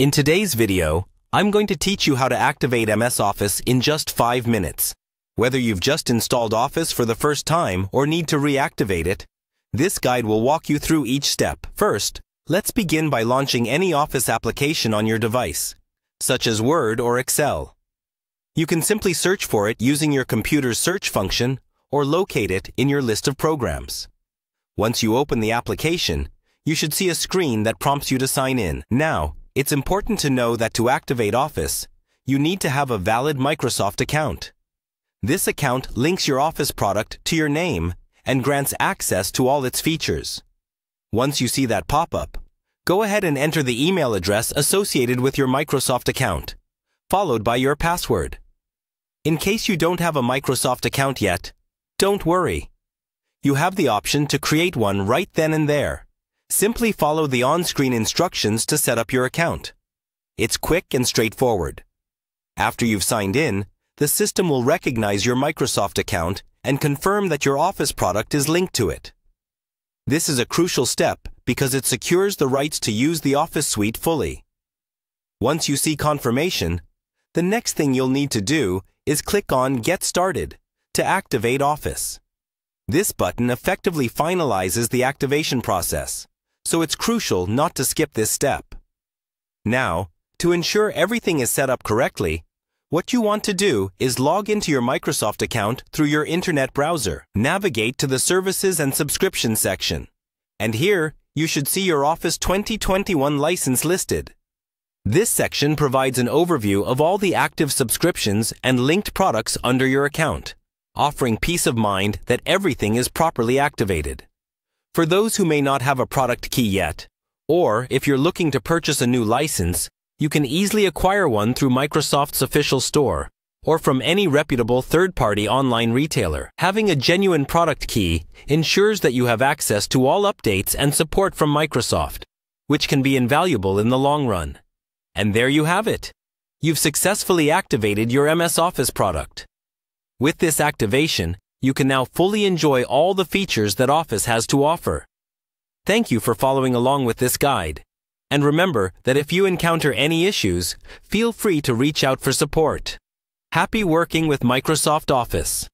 In today's video, I'm going to teach you how to activate MS Office in just 5 minutes. Whether you've just installed Office for the first time or need to reactivate it, this guide will walk you through each step. First, let's begin by launching any Office application on your device, such as Word or Excel. You can simply search for it using your computer's search function or locate it in your list of programs. Once you open the application, you should see a screen that prompts you to sign in. Now, it's important to know that to activate Office, you need to have a valid Microsoft account. This account links your Office product to your name and grants access to all its features. Once you see that pop-up, go ahead and enter the email address associated with your Microsoft account, followed by your password. In case you don't have a Microsoft account yet, don't worry. You have the option to create one right then and there. Simply follow the on-screen instructions to set up your account. It's quick and straightforward. After you've signed in, the system will recognize your Microsoft account and confirm that your Office product is linked to it. This is a crucial step because it secures the rights to use the Office suite fully. Once you see confirmation, the next thing you'll need to do is click on Get Started to activate Office. This button effectively finalizes the activation process so it's crucial not to skip this step. Now, to ensure everything is set up correctly, what you want to do is log into your Microsoft account through your internet browser. Navigate to the Services and Subscription section. And here, you should see your Office 2021 license listed. This section provides an overview of all the active subscriptions and linked products under your account, offering peace of mind that everything is properly activated. For those who may not have a product key yet, or if you're looking to purchase a new license, you can easily acquire one through Microsoft's official store or from any reputable third-party online retailer. Having a genuine product key ensures that you have access to all updates and support from Microsoft, which can be invaluable in the long run. And there you have it. You've successfully activated your MS Office product. With this activation, you can now fully enjoy all the features that Office has to offer. Thank you for following along with this guide. And remember that if you encounter any issues, feel free to reach out for support. Happy working with Microsoft Office.